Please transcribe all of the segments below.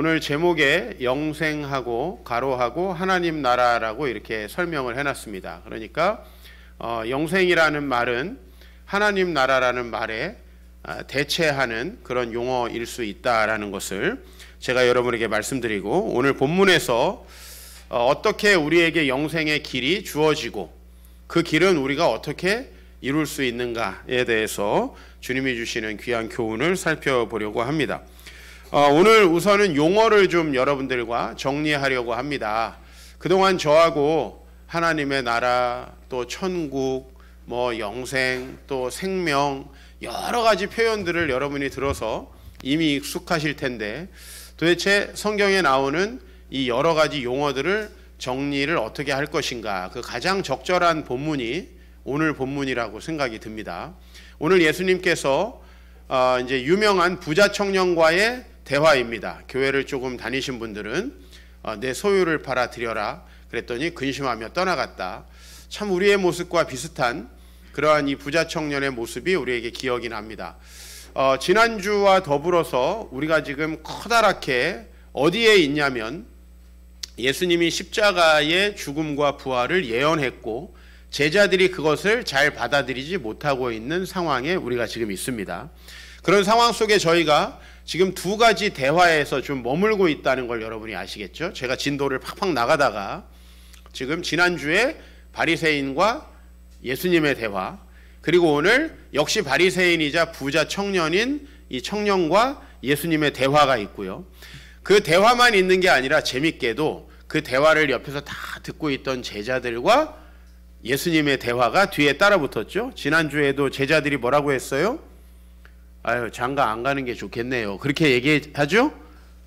오늘 제목에 영생하고 가로하고 하나님 나라라고 이렇게 설명을 해놨습니다. 그러니까 어, 영생이라는 말은 하나님 나라라는 말에 아, 대체하는 그런 용어일 수 있다라는 것을 제가 여러분에게 말씀드리고 오늘 본문에서 어, 어떻게 우리에게 영생의 길이 주어지고 그 길은 우리가 어떻게 이룰 수 있는가에 대해서 주님이 주시는 귀한 교훈을 살펴보려고 합니다. 어, 오늘 우선은 용어를 좀 여러분들과 정리하려고 합니다. 그동안 저하고 하나님의 나라, 또 천국, 뭐 영생, 또 생명, 여러 가지 표현들을 여러분이 들어서 이미 익숙하실 텐데 도대체 성경에 나오는 이 여러 가지 용어들을 정리를 어떻게 할 것인가. 그 가장 적절한 본문이 오늘 본문이라고 생각이 듭니다. 오늘 예수님께서 어, 이제 유명한 부자 청년과의 대화입니다. 교회를 조금 다니신 분들은 어, 내 소유를 팔아 드려라 그랬더니 근심하며 떠나갔다. 참 우리의 모습과 비슷한 그러한 이 부자 청년의 모습이 우리에게 기억이 납니다. 어, 지난주와 더불어서 우리가 지금 커다랗게 어디에 있냐면 예수님이 십자가의 죽음과 부활을 예언했고 제자들이 그것을 잘 받아들이지 못하고 있는 상황에 우리가 지금 있습니다. 그런 상황 속에 저희가 지금 두 가지 대화에서 좀 머물고 있다는 걸 여러분이 아시겠죠? 제가 진도를 팍팍 나가다가 지금 지난주에 바리새인과 예수님의 대화 그리고 오늘 역시 바리새인이자 부자 청년인 이 청년과 예수님의 대화가 있고요. 그 대화만 있는 게 아니라 재밌게도 그 대화를 옆에서 다 듣고 있던 제자들과 예수님의 대화가 뒤에 따라 붙었죠. 지난주에도 제자들이 뭐라고 했어요? 아유 장가 안 가는 게 좋겠네요. 그렇게 얘기하죠.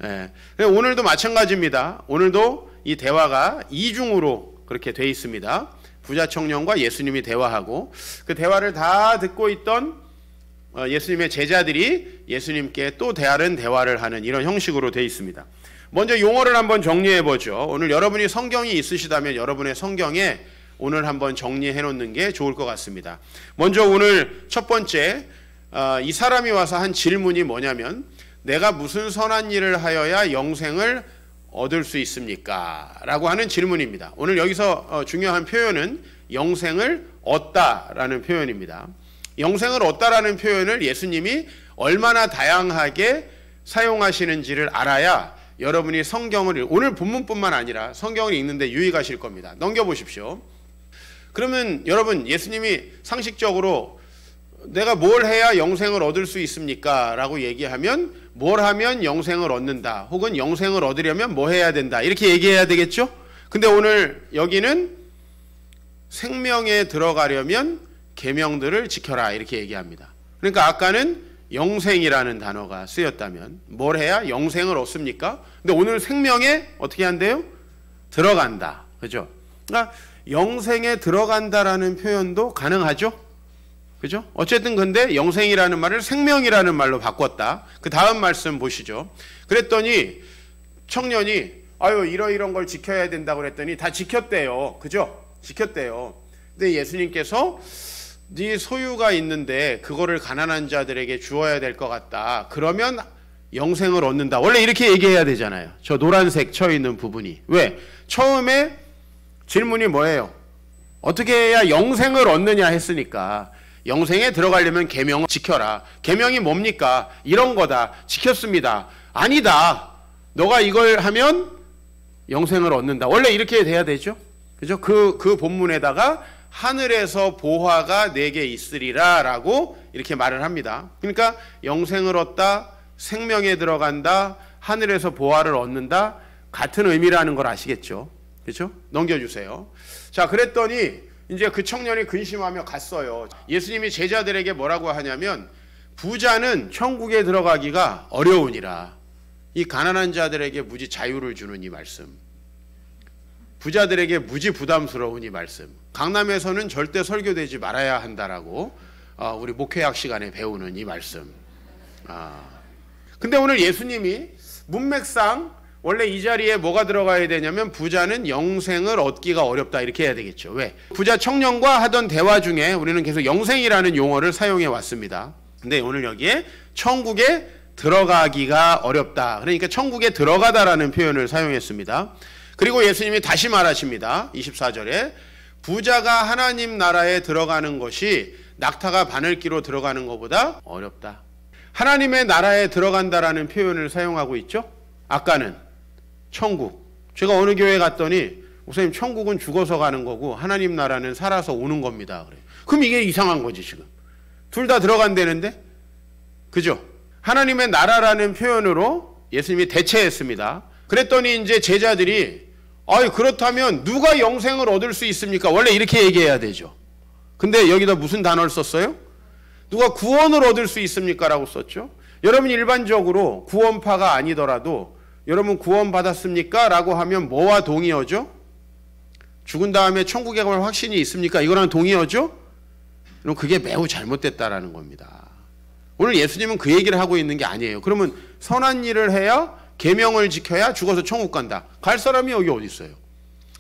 예. 오늘도 마찬가지입니다. 오늘도 이 대화가 이중으로 그렇게 돼 있습니다. 부자 청년과 예수님이 대화하고 그 대화를 다 듣고 있던 어, 예수님의 제자들이 예수님께 또 다른 대화를 하는 이런 형식으로 돼 있습니다. 먼저 용어를 한번 정리해 보죠. 오늘 여러분이 성경이 있으시다면 여러분의 성경에 오늘 한번 정리해 놓는 게 좋을 것 같습니다. 먼저 오늘 첫 번째 아, 이 사람이 와서 한 질문이 뭐냐면 내가 무슨 선한 일을 하여야 영생을 얻을 수 있습니까? 라고 하는 질문입니다. 오늘 여기서 어, 중요한 표현은 영생을 얻다라는 표현입니다. 영생을 얻다라는 표현을 예수님이 얼마나 다양하게 사용하시는지를 알아야 여러분이 성경을 오늘 본문뿐만 아니라 성경을 읽는데 유익하실 겁니다. 넘겨 보십시오. 그러면 여러분 예수님이 상식적으로 내가 뭘 해야 영생을 얻을 수 있습니까? 라고 얘기하면 뭘 하면 영생을 얻는다. 혹은 영생을 얻으려면 뭐 해야 된다. 이렇게 얘기해야 되겠죠? 근데 오늘 여기는 생명에 들어가려면 계명들을 지켜라. 이렇게 얘기합니다. 그러니까 아까는 영생이라는 단어가 쓰였다면 뭘 해야 영생을 얻습니까? 근데 오늘 생명에 어떻게 한대요? 들어간다. 그죠? 그러니까 영생에 들어간다라는 표현도 가능하죠? 그죠? 어쨌든 근데 영생이라는 말을 생명이라는 말로 바꿨다. 그 다음 말씀 보시죠. 그랬더니 청년이 아유 이러이런 걸 지켜야 된다고 그랬더니 다 지켰대요. 그죠? 지켰대요. 근데 예수님께서 네 소유가 있는데 그거를 가난한 자들에게 주어야 될 것 같다. 그러면 영생을 얻는다. 원래 이렇게 얘기해야 되잖아요. 저 노란색 쳐 있는 부분이. 왜? 처음에 질문이 뭐예요? 어떻게 해야 영생을 얻느냐 했으니까 영생에 들어가려면 계명을 지켜라. 계명이 뭡니까? 이런 거다. 지켰습니다. 아니다. 너가 이걸 하면 영생을 얻는다. 원래 이렇게 돼야 되죠. 그죠? 그, 그 본문에다가 하늘에서 보화가 내게 있으리라 라고 이렇게 말을 합니다. 그러니까 영생을 얻다, 생명에 들어간다, 하늘에서 보화를 얻는다, 같은 의미라는 걸 아시겠죠? 그죠? 넘겨주세요. 자, 그랬더니 이제 그 청년이 근심하며 갔어요. 예수님이 제자들에게 뭐라고 하냐면 부자는 천국에 들어가기가 어려우니라. 이 가난한 자들에게 무지 자유를 주는 이 말씀. 부자들에게 무지 부담스러운 이 말씀. 강남에서는 절대 설교되지 말아야 한다라고 아, 우리 목회학 시간에 배우는 이 말씀. 아. 근데 오늘 예수님이 문맥상 원래 이 자리에 뭐가 들어가야 되냐면 부자는 영생을 얻기가 어렵다 이렇게 해야 되겠죠. 왜? 부자 청년과 하던 대화 중에 우리는 계속 영생이라는 용어를 사용해 왔습니다. 근데 오늘 여기에 천국에 들어가기가 어렵다. 그러니까 천국에 들어가다라는 표현을 사용했습니다. 그리고 예수님이 다시 말하십니다. 24절에 부자가 하나님 나라에 들어가는 것이 낙타가 바늘기로 들어가는 것보다 어렵다. 하나님의 나라에 들어간다라는 표현을 사용하고 있죠. 아까는 천국. 제가 어느 교회 에 갔더니 목사님 천국은 죽어서 가는 거고 하나님 나라는 살아서 오는 겁니다. 그래. 그럼 이게 이상한 거지 지금. 둘 다 들어간다는데? 그죠? 하나님의 나라라는 표현으로 예수님이 대체했습니다. 그랬더니 이제 제자들이 아이 그렇다면 누가 영생을 얻을 수 있습니까? 원래 이렇게 얘기해야 되죠. 근데 여기다 무슨 단어를 썼어요? 누가 구원을 얻을 수 있습니까라고 썼죠. 여러분 일반적으로 구원파가 아니더라도 여러분 구원받았습니까? 라고 하면 뭐와 동의어죠? 죽은 다음에 천국에 갈 확신이 있습니까? 이거랑 동의어죠? 그럼 그게 매우 잘못됐다라는 겁니다. 오늘 예수님은 그 얘기를 하고 있는 게 아니에요. 그러면 선한 일을 해야 계명을 지켜야 죽어서 천국 간다. 갈 사람이 여기 어디 있어요?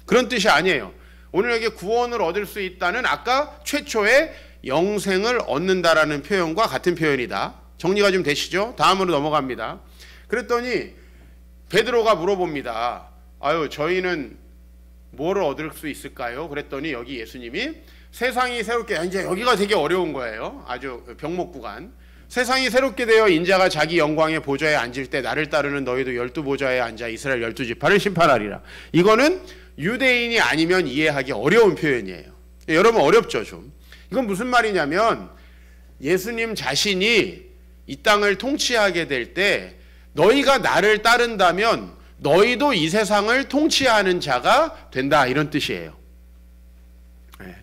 그런 뜻이 아니에요. 오늘 여기 구원을 얻을 수 있다는 아까 최초의 영생을 얻는다라는 표현과 같은 표현이다. 정리가 좀 되시죠? 다음으로 넘어갑니다. 그랬더니 베드로가 물어봅니다. 아유, 저희는 뭐 얻을 수 있을까요? 그랬더니 여기 예수님이 세상이 새롭게 이제 여기가 되게 어려운 거예요. 아주 병목 구간. 세상이 새롭게 되어 인자가 자기 영광의 보좌에 앉을 때 나를 따르는 너희도 열두 보좌에 앉아 이스라엘 열두 지파를 심판하리라. 이거는 유대인이 아니면 이해하기 어려운 표현이에요. 여러분 어렵죠 좀. 이건 무슨 말이냐면 예수님 자신이 이 땅을 통치하게 될때 너희가 나를 따른다면 너희도 이 세상을 통치하는 자가 된다 이런 뜻이에요. 예.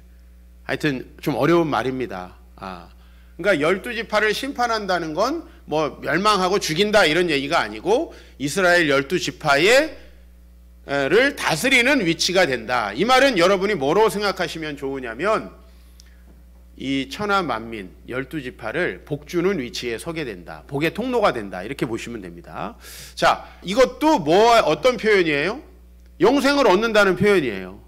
하여튼 좀 어려운 말입니다. 아. 그러니까 열두 지파를 심판한다는 건 뭐 멸망하고 죽인다 이런 얘기가 아니고 이스라엘 열두 지파의 를 다스리는 위치가 된다. 이 말은 여러분이 뭐로 생각하시면 좋으냐면 이 천하 만민 열두 지파를 복주는 위치에 서게 된다. 복의 통로가 된다. 이렇게 보시면 됩니다. 자, 이것도 뭐 어떤 표현이에요? 영생을 얻는다는 표현이에요.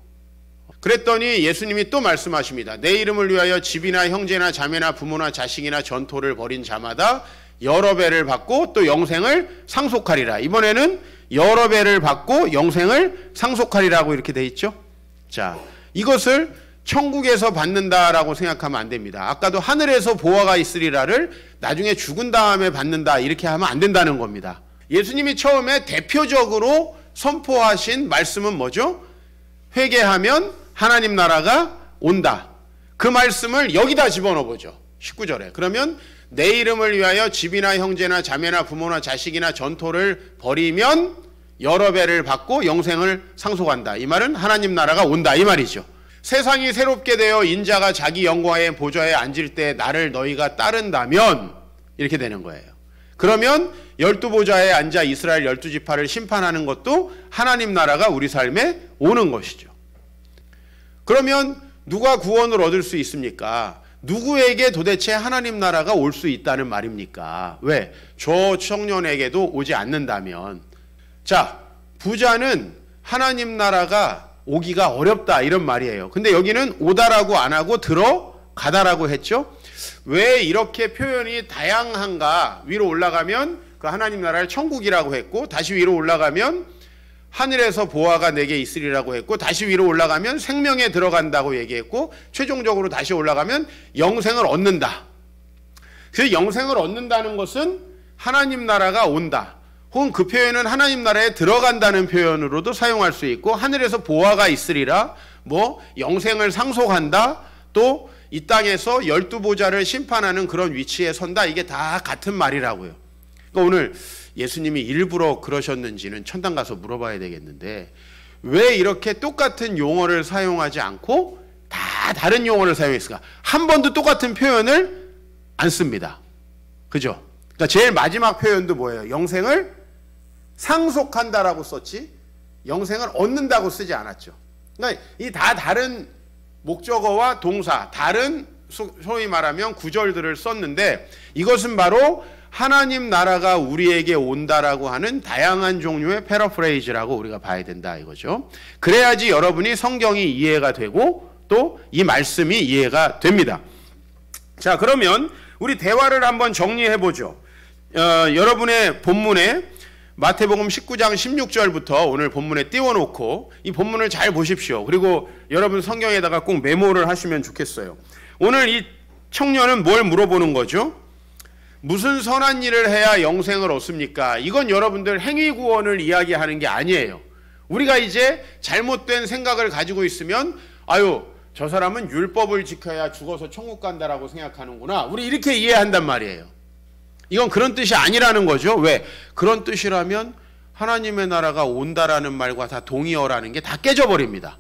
그랬더니 예수님이 또 말씀하십니다. 내 이름을 위하여 집이나 형제나 자매나 부모나 자식이나 전토를 벌인 자마다 여러 배를 받고 또 영생을 상속하리라. 이번에는 여러 배를 받고 영생을 상속하리라고 이렇게 돼 있죠. 자, 이것을 천국에서 받는다라고 생각하면 안 됩니다. 아까도 하늘에서 보화가 있으리라를 나중에 죽은 다음에 받는다 이렇게 하면 안 된다는 겁니다. 예수님이 처음에 대표적으로 선포하신 말씀은 뭐죠? 회개하면 하나님 나라가 온다. 그 말씀을 여기다 집어넣어 보죠. 19절에. 그러면 내 이름을 위하여 집이나 형제나 자매나 부모나 자식이나 전토를 버리면 여러 배를 받고 영생을 상속한다. 이 말은 하나님 나라가 온다. 이 말이죠. 세상이 새롭게 되어 인자가 자기 영광의 보좌에 앉을 때 나를 너희가 따른다면 이렇게 되는 거예요. 그러면 열두 보좌에 앉아 이스라엘 열두 지파를 심판하는 것도 하나님 나라가 우리 삶에 오는 것이죠. 그러면 누가 구원을 얻을 수 있습니까? 누구에게 도대체 하나님 나라가 올 수 있다는 말입니까? 왜? 저 청년에게도 오지 않는다면. 자, 부자는 하나님 나라가 오기가 어렵다 이런 말이에요. 근데 여기는 오다라고 안 하고 들어가다라고 했죠. 왜 이렇게 표현이 다양한가? 위로 올라가면 그 하나님 나라를 천국이라고 했고 다시 위로 올라가면 하늘에서 보아가 내게 있으리라고 했고 다시 위로 올라가면 생명에 들어간다고 얘기했고 최종적으로 다시 올라가면 영생을 얻는다. 그 영생을 얻는다는 것은 하나님 나라가 온다. 혹은 그 표현은 하나님 나라에 들어간다는 표현으로도 사용할 수 있고 하늘에서 보화가 있으리라 뭐 영생을 상속한다 또 이 땅에서 열두 보자를 심판하는 그런 위치에 선다 이게 다 같은 말이라고요. 그러니까 오늘 예수님이 일부러 그러셨는지는 천당 가서 물어봐야 되겠는데 왜 이렇게 똑같은 용어를 사용하지 않고 다 다른 용어를 사용했을까? 한 번도 똑같은 표현을 안 씁니다. 그죠? 그러니까 제일 마지막 표현도 뭐예요? 영생을 상속한다라고 썼지 영생을 얻는다고 쓰지 않았죠. 그러니까 이 다 다른 목적어와 동사, 다른 소위 말하면 구절들을 썼는데 이것은 바로 하나님 나라가 우리에게 온다라고 하는 다양한 종류의 패러프레이즈라고 우리가 봐야 된다 이거죠. 그래야지 여러분이 성경이 이해가 되고 또 이 말씀이 이해가 됩니다. 자 그러면 우리 대화를 한번 정리해 보죠. 어, 여러분의 본문에 마태복음 19장 16절부터 오늘 본문에 띄워놓고 이 본문을 잘 보십시오. 그리고 여러분 성경에다가 꼭 메모를 하시면 좋겠어요. 오늘 이 청년은 뭘 물어보는 거죠? 무슨 선한 일을 해야 영생을 얻습니까? 이건 여러분들 행위 구원을 이야기하는 게 아니에요. 우리가 이제 잘못된 생각을 가지고 있으면 아유 저 사람은 율법을 지켜야 죽어서 천국 간다라고 생각하는구나. 우리 이렇게 이해한단 말이에요. 이건 그런 뜻이 아니라는 거죠. 왜? 그런 뜻이라면 하나님의 나라가 온다라는 말과 다 동의어라는 게 다 깨져버립니다.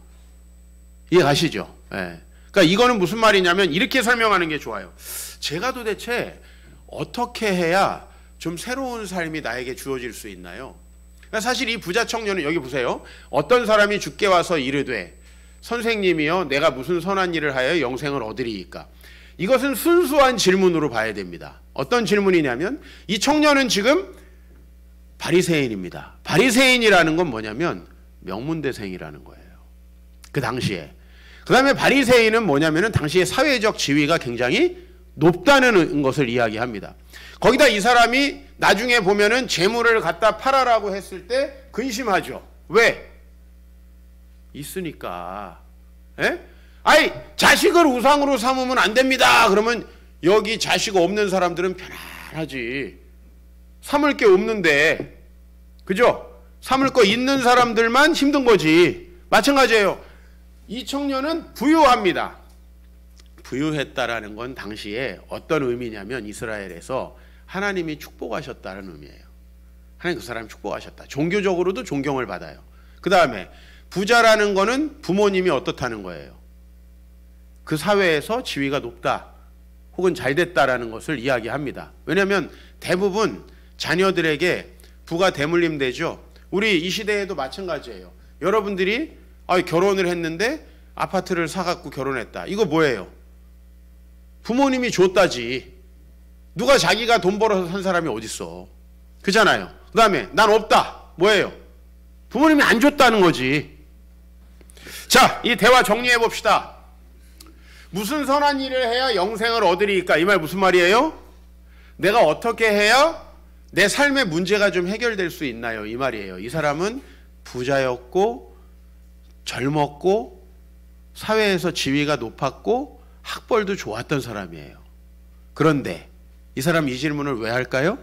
이해가시죠? 예. 그러니까 이거는 무슨 말이냐면 이렇게 설명하는 게 좋아요. 제가 도대체 어떻게 해야 좀 새로운 삶이 나에게 주어질 수 있나요? 그러니까 사실 이 부자 청년은 여기 보세요. 어떤 사람이 죽게 와서 이르되 선생님이요 내가 무슨 선한 일을 하여 영생을 얻으리이까. 이것은 순수한 질문으로 봐야 됩니다. 어떤 질문이냐면 이 청년은 지금 바리새인입니다. 바리새인이라는 건 뭐냐면 명문대생이라는 거예요. 그 당시에. 그 다음에 바리새인은 뭐냐면은 당시에 사회적 지위가 굉장히 높다는 것을 이야기합니다. 거기다 이 사람이 나중에 보면은 재물을 갖다 팔아라고 했을 때 근심하죠. 왜? 있으니까. 에? 예? 아이, 자식을 우상으로 삼으면 안 됩니다. 그러면 여기 자식 없는 사람들은 편안하지. 삼을 게 없는데, 그죠? 삼을 거 있는 사람들만 힘든 거지. 마찬가지예요. 이 청년은 부유합니다. 부유했다라는 건 당시에 어떤 의미냐면 이스라엘에서 하나님이 축복하셨다는 의미예요. 하나님 그 사람 축복하셨다. 종교적으로도 존경을 받아요. 그 다음에 부자라는 거는 부모님이 어떻다는 거예요. 그 사회에서 지위가 높다. 혹은 잘 됐다라는 것을 이야기합니다. 왜냐하면 대부분 자녀들에게 부가 대물림 되죠. 우리 이 시대에도 마찬가지예요. 여러분들이 아, 결혼을 했는데 아파트를 사갖고 결혼했다. 이거 뭐예요? 부모님이 줬다지. 누가 자기가 돈 벌어서 산 사람이 어딨어. 그잖아요. 그 다음에 난 없다. 뭐예요? 부모님이 안 줬다는 거지. 자, 이 대화 정리해 봅시다. 무슨 선한 일을 해야 영생을 얻으리까? 이 말 무슨 말이에요? 내가 어떻게 해야 내 삶의 문제가 좀 해결될 수 있나요? 이 말이에요. 이 사람은 부자였고 젊었고 사회에서 지위가 높았고 학벌도 좋았던 사람이에요. 그런데 이 사람 이 질문을 왜 할까요?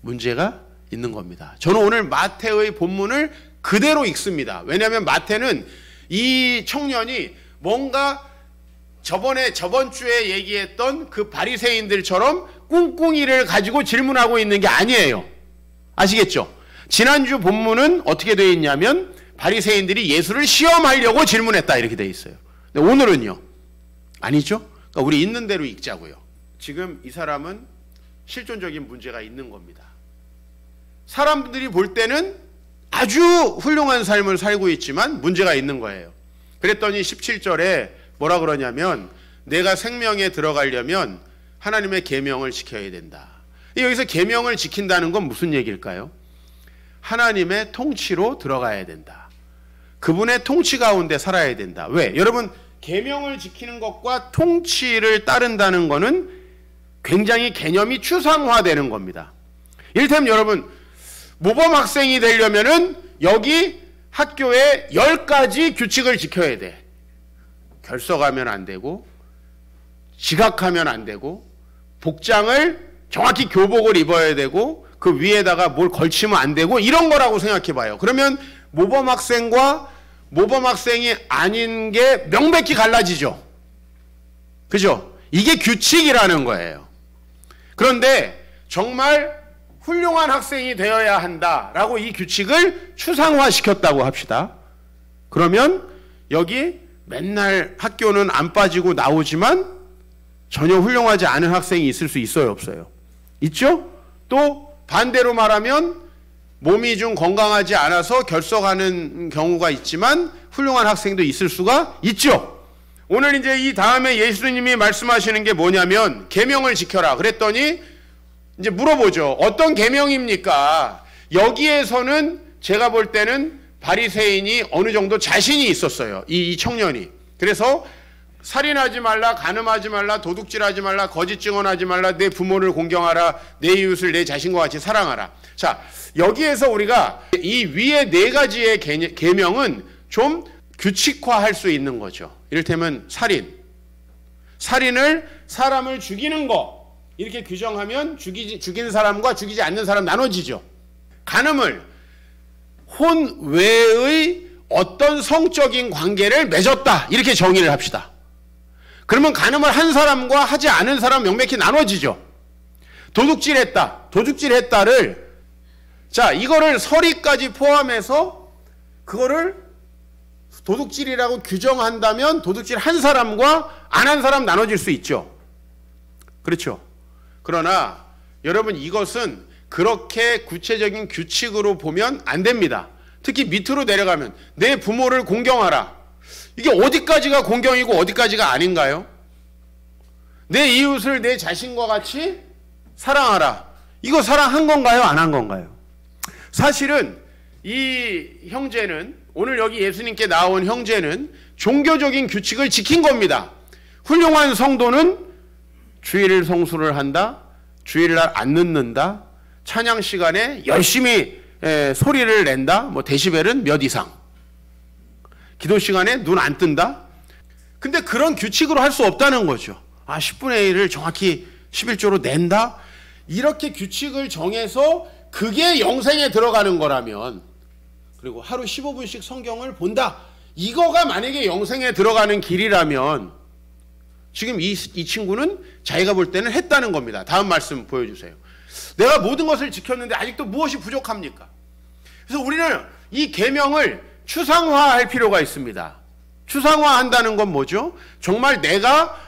문제가 있는 겁니다. 저는 오늘 마태의 본문을 그대로 읽습니다. 왜냐하면 마태는 이 청년이 뭔가 저번에 저번 주에 얘기했던 그 바리새인들처럼 꿍꿍이를 가지고 질문하고 있는 게 아니에요. 아시겠죠? 지난주 본문은 어떻게 되어 있냐면 바리새인들이 예수를 시험하려고 질문했다 이렇게 되어 있어요. 근데 오늘은요. 아니죠? 그러니까 우리 있는 대로 읽자고요. 지금 이 사람은 실존적인 문제가 있는 겁니다. 사람들이 볼 때는 아주 훌륭한 삶을 살고 있지만 문제가 있는 거예요. 그랬더니 17절에 뭐라 그러냐면 내가 생명에 들어가려면 하나님의 계명을 지켜야 된다. 여기서 계명을 지킨다는 건 무슨 얘기일까요? 하나님의 통치로 들어가야 된다. 그분의 통치 가운데 살아야 된다. 왜? 여러분 계명을 지키는 것과 통치를 따른다는 것은 굉장히 개념이 추상화되는 겁니다. 일테 여러분 모범 학생이 되려면은 여기 학교에 1가지 규칙을 지켜야 돼. 결석하면 안 되고 지각하면 안 되고 복장을 정확히 교복을 입어야 되고 그 위에다가 뭘 걸치면 안 되고 이런 거라고 생각해 봐요. 그러면 모범 학생과 모범 학생이 아닌 게 명백히 갈라지죠. 그죠? 이게 규칙이라는 거예요. 그런데 정말 훌륭한 학생이 되어야 한다라고 이 규칙을 추상화시켰다고 합시다. 그러면 여기 맨날 학교는 안 빠지고 나오지만 전혀 훌륭하지 않은 학생이 있을 수 있어요, 없어요? 있죠? 또 반대로 말하면 몸이 좀 건강하지 않아서 결석하는 경우가 있지만 훌륭한 학생도 있을 수가 있죠. 오늘 이제 이 다음에 예수님이 말씀하시는 게 뭐냐면 계명을 지켜라 그랬더니 이제 물어보죠. 어떤 계명입니까? 여기에서는 제가 볼 때는 바리새인이 어느 정도 자신이 있었어요. 이, 이 청년이. 그래서 살인하지 말라, 가늠하지 말라, 도둑질하지 말라, 거짓 증언하지 말라, 내 부모를 공경하라, 내 이웃을 내 자신과 같이 사랑하라. 자, 여기에서 우리가 이 위에 네 가지의 계명은 좀 규칙화할 수 있는 거죠. 이를테면 살인. 살인을 사람을 죽이는 거 이렇게 규정하면 죽이지, 죽인 사람과 죽이지 않는 사람 나눠지죠. 가늠을 혼 외의 어떤 성적인 관계를 맺었다. 이렇게 정의를 합시다. 그러면 간음을 한 사람과 하지 않은 사람 명백히 나눠지죠. 도둑질 했다. 도둑질 했다를 자, 이거를 서리까지 포함해서 그거를 도둑질이라고 규정한다면 도둑질 한 사람과 안 한 사람 나눠질 수 있죠. 그렇죠. 그러나 여러분 이것은 그렇게 구체적인 규칙으로 보면 안 됩니다. 특히 밑으로 내려가면 내 부모를 공경하라. 이게 어디까지가 공경이고 어디까지가 아닌가요? 내 이웃을 내 자신과 같이 사랑하라. 이거 사랑한 건가요? 안 한 건가요? 사실은 이 형제는 오늘 여기 예수님께 나온 형제는 종교적인 규칙을 지킨 겁니다. 훌륭한 성도는 주일를 성수를 한다. 주일날안 늦는다. 찬양 시간에 열심히 에, 예, 소리를 낸다. 뭐 데시벨은 몇 이상. 기도 시간에 눈 안 뜬다. 근데 그런 규칙으로 할 수 없다는 거죠. 아, 10분의 1을 정확히 11조로 낸다. 이렇게 규칙을 정해서 그게 영생에 들어가는 거라면 그리고 하루 15분씩 성경을 본다. 이거가 만약에 영생에 들어가는 길이라면 지금 이, 이 친구는 자기가 볼 때는 했다는 겁니다. 다음 말씀 보여주세요. 내가 모든 것을 지켰는데 아직도 무엇이 부족합니까? 그래서 우리는 이 계명을 추상화할 필요가 있습니다. 추상화한다는 건 뭐죠? 정말 내가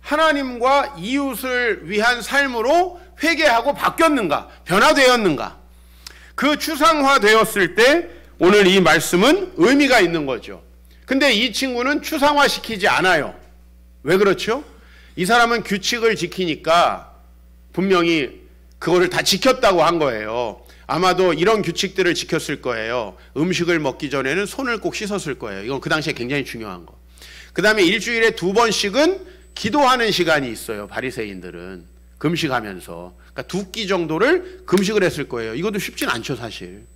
하나님과 이웃을 위한 삶으로 회개하고 바뀌었는가, 변화되었는가. 그 추상화되었을 때 오늘 이 말씀은 의미가 있는 거죠. 근데 이 친구는 추상화시키지 않아요. 왜 그렇죠? 이 사람은 규칙을 지키니까 분명히 그거를 다 지켰다고 한 거예요. 아마도 이런 규칙들을 지켰을 거예요. 음식을 먹기 전에는 손을 꼭 씻었을 거예요. 이건 그 당시에 굉장히 중요한 거. 그 다음에 일주일에 두 번씩은 기도하는 시간이 있어요. 바리새인들은 금식하면서 그러니까 두끼 정도를 금식을 했을 거예요. 이것도 쉽진 않죠, 사실.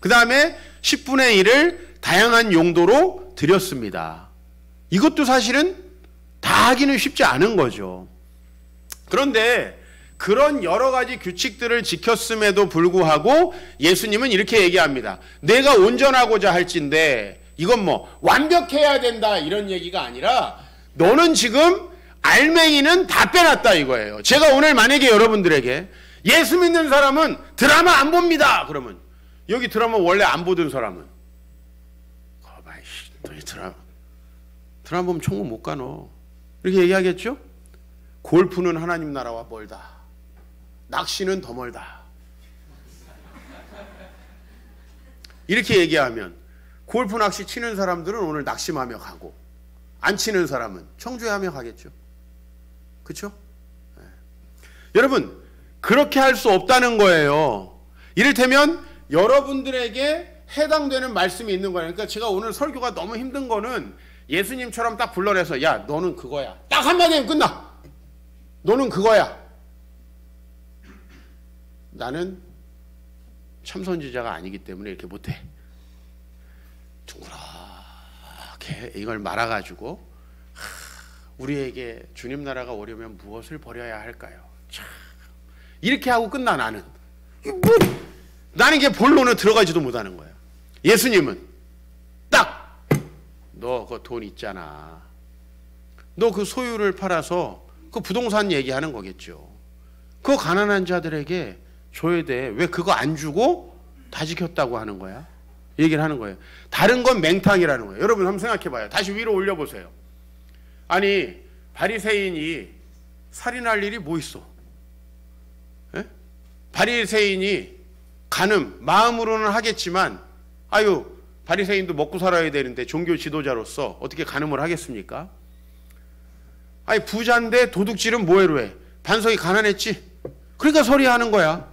그 다음에 10분의 1을 다양한 용도로 드렸습니다. 이것도 사실은 다 하기는 쉽지 않은 거죠. 그런데 그런 여러 가지 규칙들을 지켰음에도 불구하고 예수님은 이렇게 얘기합니다. 내가 온전하고자 할진데 이건 뭐 완벽해야 된다 이런 얘기가 아니라 너는 지금 알맹이는 다 빼놨다 이거예요. 제가 오늘 만약에 여러분들에게 예수 믿는 사람은 드라마 안 봅니다. 그러면 여기 드라마 원래 안 보던 사람은 거봐 너희 드라마 드라마 보면 천국 못 가노 이렇게 얘기하겠죠? 골프는 하나님 나라와 멀다. 낚시는 더 멀다. 이렇게 얘기하면 골프 낚시 치는 사람들은 오늘 낚시하며 가고 안 치는 사람은 청주하며 가겠죠. 그렇죠? 네. 여러분 그렇게 할 수 없다는 거예요. 이를테면 여러분들에게 해당되는 말씀이 있는 거예요. 그러니까 제가 오늘 설교가 너무 힘든 거는 예수님처럼 딱 불러내서 야 너는 그거야. 딱 한마디 면 끝나. 너는 그거야. 나는 참선지자가 아니기 때문에 이렇게 못해. 둥그렇게 이걸 말아가지고 우리에게 주님 나라가 오려면 무엇을 버려야 할까요? 참 이렇게 하고 끝나 나는 뭐, 나는 이게 본론에 들어가지도 못하는 거야. 예수님은 딱 너 그 돈 있잖아. 너 그 소유를 팔아서 그 부동산 얘기하는 거겠죠. 그 가난한 자들에게 줘야 돼. 왜 그거 안 주고 다 지켰다고 하는 거야? 얘기를 하는 거예요. 다른 건 맹탕이라는 거예요. 여러분 한번 생각해 봐요. 다시 위로 올려 보세요. 아니, 바리새인이 살인할 일이 뭐 있어? 에? 예? 바리새인이 가늠 마음으로는 하겠지만 아유, 바리새인도 먹고 살아야 되는데 종교 지도자로서 어떻게 가늠을 하겠습니까? 아니, 부자인데 도둑질은 뭐해로 해? 반석이 가난했지. 그러니까 소리하는 거야.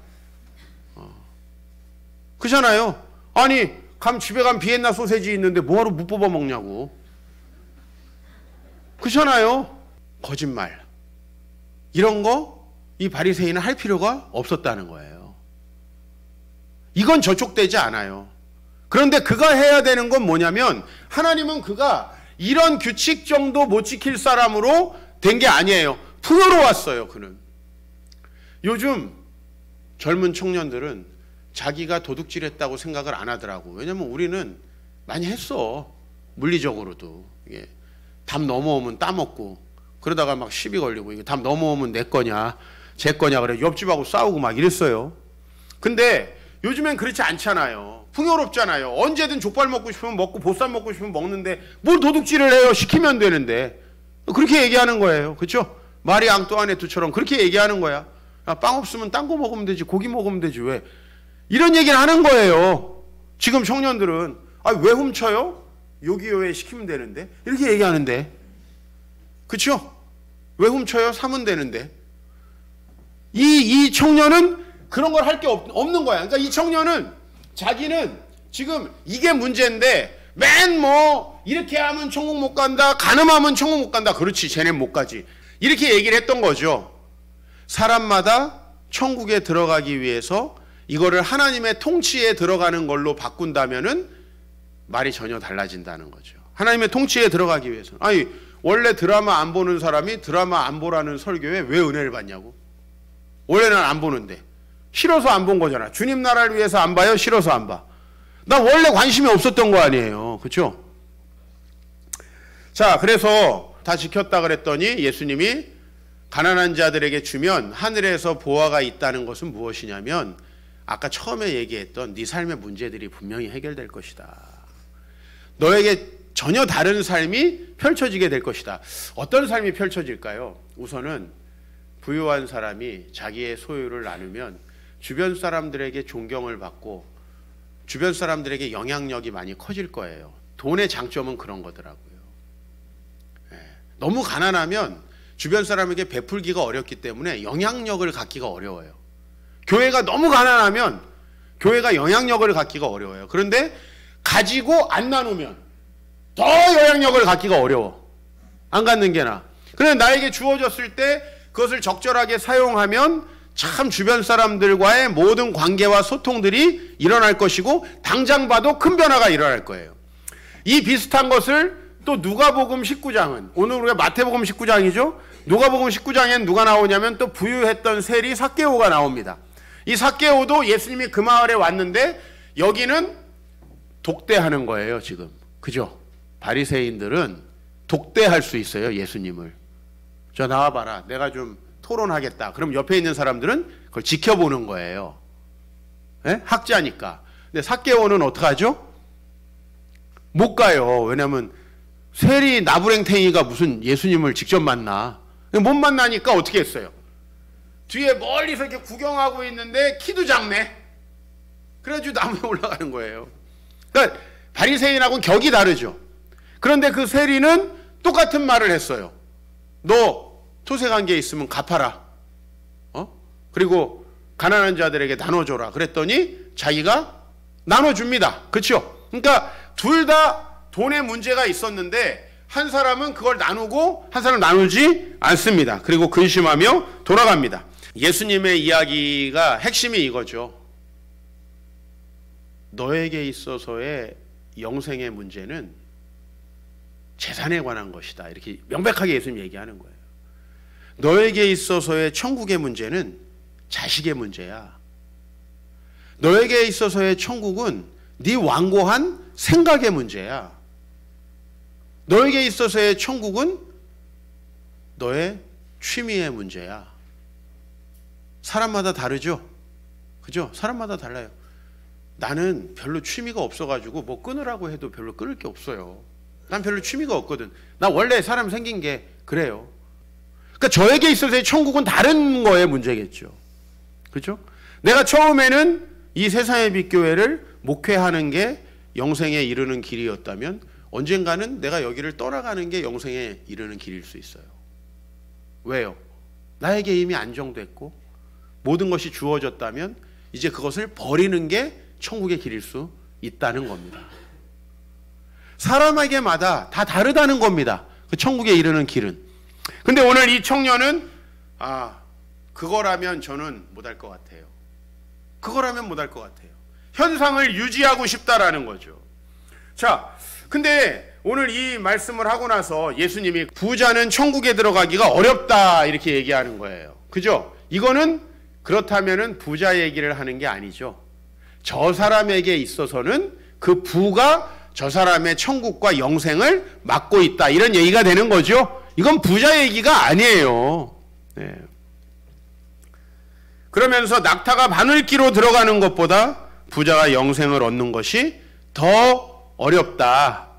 그잖아요. 아니, 감 집에 간 비엔나 소세지 있는데 뭐하러 못 뽑아 먹냐고. 그잖아요. 거짓말. 이런 거 이 바리새인은 할 필요가 없었다는 거예요. 이건 저촉되지 않아요. 그런데 그가 해야 되는 건 뭐냐면 하나님은 그가 이런 규칙 정도 못 지킬 사람으로 된 게 아니에요. 프로로 왔어요, 그는. 요즘 젊은 청년들은 자기가 도둑질했다고 생각을 안 하더라고. 왜냐면 우리는 많이 했어. 물리적으로도. 이게 담 넘어오면 따먹고 그러다가 막 시비 걸리고 이게 담 넘어오면 내 거냐 제 거냐 그래 옆집하고 싸우고 막 이랬어요. 근데 요즘엔 그렇지 않잖아요. 풍요롭잖아요. 언제든 족발 먹고 싶으면 먹고 보쌈 먹고 싶으면 먹는데 뭘 도둑질을 해요. 시키면 되는데 그렇게 얘기하는 거예요. 그렇죠? 말이 앙뚜안네두처럼 그렇게 얘기하는 거야. 아, 빵 없으면 딴 거 먹으면 되지 고기 먹으면 되지 왜 이런 얘기를 하는 거예요. 지금 청년들은 아, 왜 훔쳐요? 요기요에 시키면 되는데 이렇게 얘기하는데 그렇죠? 왜 훔쳐요? 사면 되는데 이, 이 청년은 그런 걸 할 게 없는 거야. 그러니까 이 청년은 자기는 지금 이게 문제인데 맨 뭐 이렇게 하면 천국 못 간다. 가늠하면 천국 못 간다. 그렇지. 쟤네못 가지. 이렇게 얘기를 했던 거죠. 사람마다 천국에 들어가기 위해서 이거를 하나님의 통치에 들어가는 걸로 바꾼다면은 말이 전혀 달라진다는 거죠. 하나님의 통치에 들어가기 위해서 아니 원래 드라마 안 보는 사람이 드라마 안 보라는 설교에 왜 은혜를 받냐고. 원래는 안 보는데 싫어서 안 본 거잖아. 주님 나라를 위해서 안 봐요. 싫어서 안 봐. 나 원래 관심이 없었던 거 아니에요. 그렇 자, 그래서 다 지켰다 그랬더니 예수님이 가난한 자들에게 주면 하늘에서 보화가 있다는 것은 무엇이냐면 아까 처음에 얘기했던 네 삶의 문제들이 분명히 해결될 것이다. 너에게 전혀 다른 삶이 펼쳐지게 될 것이다. 어떤 삶이 펼쳐질까요? 우선은 부유한 사람이 자기의 소유를 나누면 주변 사람들에게 존경을 받고 주변 사람들에게 영향력이 많이 커질 거예요. 돈의 장점은 그런 거더라고요. 예. 너무 가난하면 주변 사람에게 베풀기가 어렵기 때문에 영향력을 갖기가 어려워요. 교회가 너무 가난하면 교회가 영향력을 갖기가 어려워요. 그런데 가지고 안 나누면 더 영향력을 갖기가 어려워. 안 갖는 게 나. 그런데 나에게 주어졌을 때 그것을 적절하게 사용하면 참 주변 사람들과의 모든 관계와 소통들이 일어날 것이고 당장 봐도 큰 변화가 일어날 거예요. 이 비슷한 것을 또 누가복음 19장은 오늘 우리가 마태복음 19장이죠. 누가복음 19장엔 누가 나오냐면 또 부유했던 세리 사케오가 나옵니다. 이사개오도 예수님이 그 마을에 왔는데 여기는 독대하는 거예요, 지금. 그죠? 바리새인들은 독대할 수 있어요, 예수님을. 저 나와 봐라. 내가 좀 토론하겠다. 그럼 옆에 있는 사람들은 그걸 지켜보는 거예요. 예? 학자니까. 근데 사개오는어떡 하죠? 못 가요. 왜냐면 세리 나부랭탱이가 무슨 예수님을 직접 만나. 못 만나니까 어떻게 했어요? 뒤에 멀리서 이렇게 구경하고 있는데 키도 작네. 그래가지고 나무에 올라가는 거예요. 그러니까 바리새인하고 격이 다르죠. 그런데 그 세리는 똑같은 말을 했어요. 너 토색한 게 있으면 갚아라. 어? 그리고 가난한 자들에게 나눠줘라. 그랬더니 자기가 나눠줍니다. 그렇죠? 그러니까 둘 다 돈의 문제가 있었는데 한 사람은 그걸 나누고 한 사람은 나누지 않습니다. 그리고 근심하며 돌아갑니다. 예수님의 이야기가 핵심이 이거죠. 너에게 있어서의 영생의 문제는 재산에 관한 것이다. 이렇게 명백하게 예수님 얘기하는 거예요. 너에게 있어서의 천국의 문제는 자식의 문제야. 너에게 있어서의 천국은 네 완고한 생각의 문제야. 너에게 있어서의 천국은 너의 취미의 문제야. 사람마다 다르죠. 그죠? 사람마다 달라요. 나는 별로 취미가 없어가지고 뭐 끊으라고 해도 별로 끊을 게 없어요. 난 별로 취미가 없거든. 나 원래 사람 생긴 게 그래요. 그러니까 저에게 있어서의 천국은 다른 거의 문제겠죠. 그죠? 내가 처음에는 이 세상의 빛교회를 목회하는 게 영생에 이르는 길이었다면 언젠가는 내가 여기를 떠나가는 게 영생에 이르는 길일 수 있어요. 왜요? 나에게 이미 안정됐고 모든 것이 주어졌다면 이제 그것을 버리는 게 천국의 길일 수 있다는 겁니다. 사람에게마다 다 다르다는 겁니다. 그 천국에 이르는 길은. 근데 오늘 이 청년은 아 그거라면 저는 못할 것 같아요. 그거라면 못할 것 같아요. 현상을 유지하고 싶다라는 거죠. 자, 근데 오늘 이 말씀을 하고 나서 예수님이 부자는 천국에 들어가기가 어렵다 이렇게 얘기하는 거예요. 그죠? 이거는 그렇다면 부자 얘기를 하는 게 아니죠. 저 사람에게 있어서는 그 부가 저 사람의 천국과 영생을 막고 있다. 이런 얘기가 되는 거죠. 이건 부자 얘기가 아니에요. 네. 그러면서 낙타가 바늘기로 들어가는 것보다 부자가 영생을 얻는 것이 더 어렵다.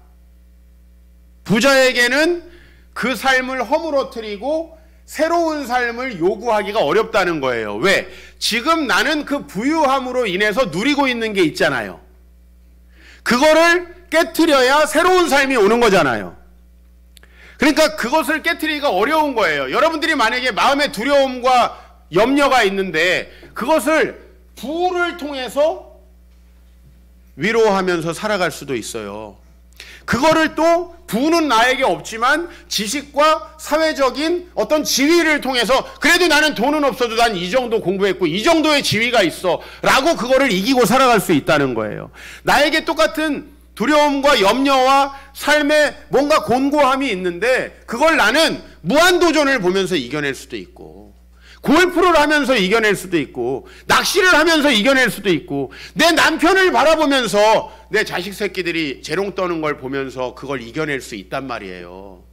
부자에게는 그 삶을 허물어뜨리고 새로운 삶을 요구하기가 어렵다는 거예요. 왜? 지금 나는 그 부유함으로 인해서 누리고 있는 게 있잖아요. 그거를 깨뜨려야 새로운 삶이 오는 거잖아요. 그러니까 그것을 깨뜨리기가 어려운 거예요. 여러분들이 만약에 마음의 두려움과 염려가 있는데 그것을 부를 통해서 위로하면서 살아갈 수도 있어요. 그거를 또 부는 나에게 없지만 지식과 사회적인 어떤 지위를 통해서 그래도 나는 돈은 없어도 난 이 정도 공부했고 이 정도의 지위가 있어 라고 그거를 이기고 살아갈 수 있다는 거예요. 나에게 똑같은 두려움과 염려와 삶에 뭔가 곤고함이 있는데 그걸 나는 무한도전을 보면서 이겨낼 수도 있고 골프를 하면서 이겨낼 수도 있고 낚시를 하면서 이겨낼 수도 있고 내 남편을 바라보면서 내 자식 새끼들이 재롱 떠는 걸 보면서 그걸 이겨낼 수 있단 말이에요.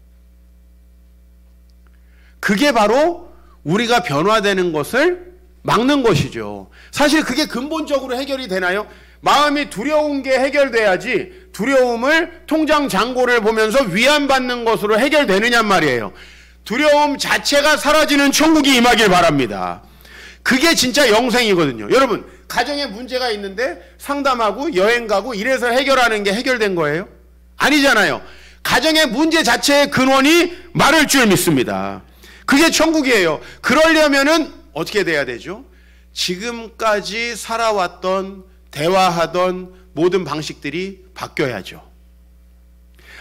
그게 바로 우리가 변화되는 것을 막는 것이죠. 사실 그게 근본적으로 해결이 되나요? 마음이 두려운 게 해결돼야지 두려움을 통장 잔고를 보면서 위안받는 것으로 해결되느냐 말이에요. 두려움 자체가 사라지는 천국이 임하길 바랍니다. 그게 진짜 영생이거든요. 여러분, 가정에 문제가 있는데 상담하고 여행 가고 이래서 해결하는 게 해결된 거예요? 아니잖아요. 가정의 문제 자체의 근원이 마를 줄 믿습니다. 그게 천국이에요. 그러려면은 어떻게 돼야 되죠? 지금까지 살아왔던 대화하던 모든 방식들이 바뀌어야죠.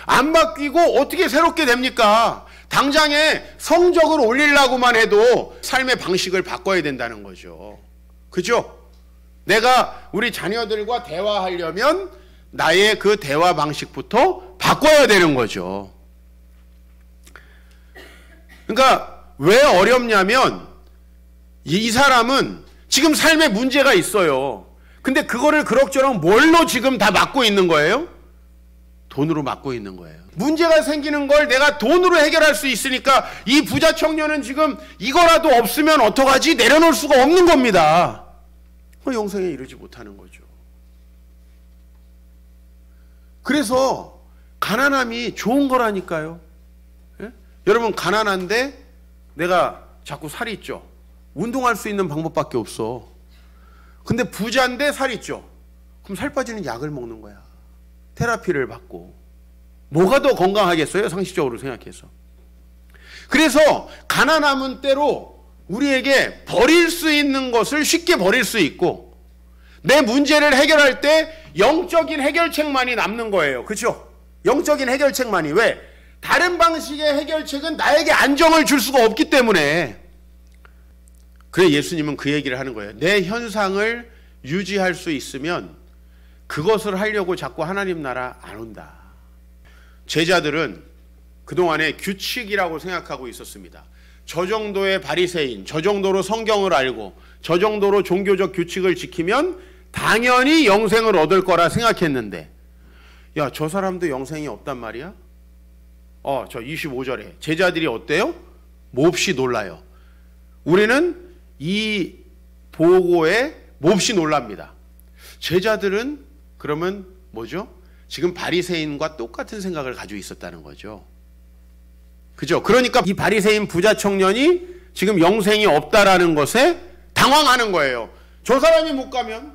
안 바뀌고 어떻게 새롭게 됩니까? 당장에 성적을 올리려고만 해도 삶의 방식을 바꿔야 된다는 거죠. 그죠? 내가 우리 자녀들과 대화하려면 나의 그 대화 방식부터 바꿔야 되는 거죠. 그러니까 왜 어렵냐면 이 사람은 지금 삶에 문제가 있어요. 근데 그거를 그럭저럭 뭘로 지금 다 막고 있는 거예요? 돈으로 막고 있는 거예요. 문제가 생기는 걸 내가 돈으로 해결할 수 있으니까 이 부자 청년은 지금 이거라도 없으면 어떡하지? 내려놓을 수가 없는 겁니다. 영생에 이르지 못하는 거죠. 그래서 가난함이 좋은 거라니까요. 예? 여러분 가난한데 내가 자꾸 살이 있죠. 운동할 수 있는 방법밖에 없어. 근데 부자인데 살이 있죠. 그럼 살 빠지는 약을 먹는 거야. 테라피를 받고. 뭐가 더 건강하겠어요? 상식적으로 생각해서. 그래서 가난함은 때로 우리에게 버릴 수 있는 것을 쉽게 버릴 수 있고 내 문제를 해결할 때 영적인 해결책만이 남는 거예요. 그렇죠? 영적인 해결책만이 왜? 다른 방식의 해결책은 나에게 안정을 줄 수가 없기 때문에 그래 예수님은 그 얘기를 하는 거예요. 내 현상을 유지할 수 있으면 그것을 하려고 자꾸 하나님 나라 안 온다. 제자들은 그동안의 규칙이라고 생각하고 있었습니다. 저 정도의 바리새인, 저 정도로 성경을 알고 저 정도로 종교적 규칙을 지키면 당연히 영생을 얻을 거라 생각했는데 야, 저 사람도 영생이 없단 말이야? 어, 저 25절에 제자들이 어때요? 몹시 놀라요. 우리는 이 보고에 몹시 놀랍니다. 제자들은 그러면 뭐죠? 지금 바리새인과 똑같은 생각을 가지고 있었다는 거죠. 그죠? 그러니까 이 바리새인 부자 청년이 지금 영생이 없다라는 것에 당황하는 거예요. 저 사람이 못 가면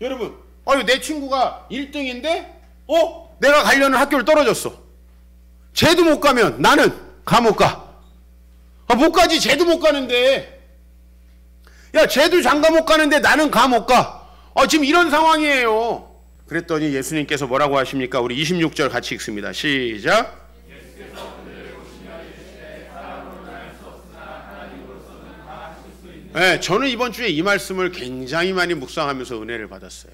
여러분, 아유 내 친구가 1등인데 어? 내가 가려는 학교를 떨어졌어. 쟤도 못 가면 나는 가못 가. 아, 못 가지. 쟤도 못 가는데. 야, 쟤도 장가 못 가는데 나는 가못 가. 아, 지금 이런 상황이에요. 그랬더니 예수님께서 뭐라고 하십니까? 우리 26절 같이 읽습니다. 시작. 네, 저는 이번 주에 이 말씀을 굉장히 많이 묵상하면서 은혜를 받았어요.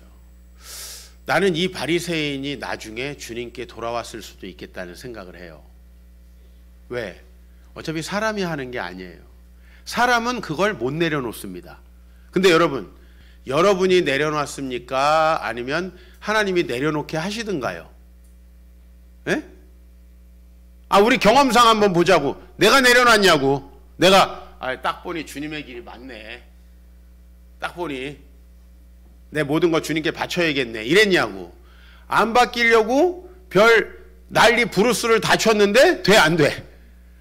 나는 이 바리새인이 나중에 주님께 돌아왔을 수도 있겠다는 생각을 해요. 왜? 어차피 사람이 하는 게 아니에요. 사람은 그걸 못 내려놓습니다. 근데 여러분, 여러분이 내려놨습니까? 아니면 하나님이 내려놓게 하시든가요? 예? 아, 우리 경험상 한번 보자고. 내가 내려놨냐고. 내가, 아, 딱 보니 주님의 길이 맞네. 딱 보니 내 모든 걸 주님께 바쳐야겠네. 이랬냐고. 안 바뀌려고 별 난리 브루스를 다 쳤는데 돼, 안 돼.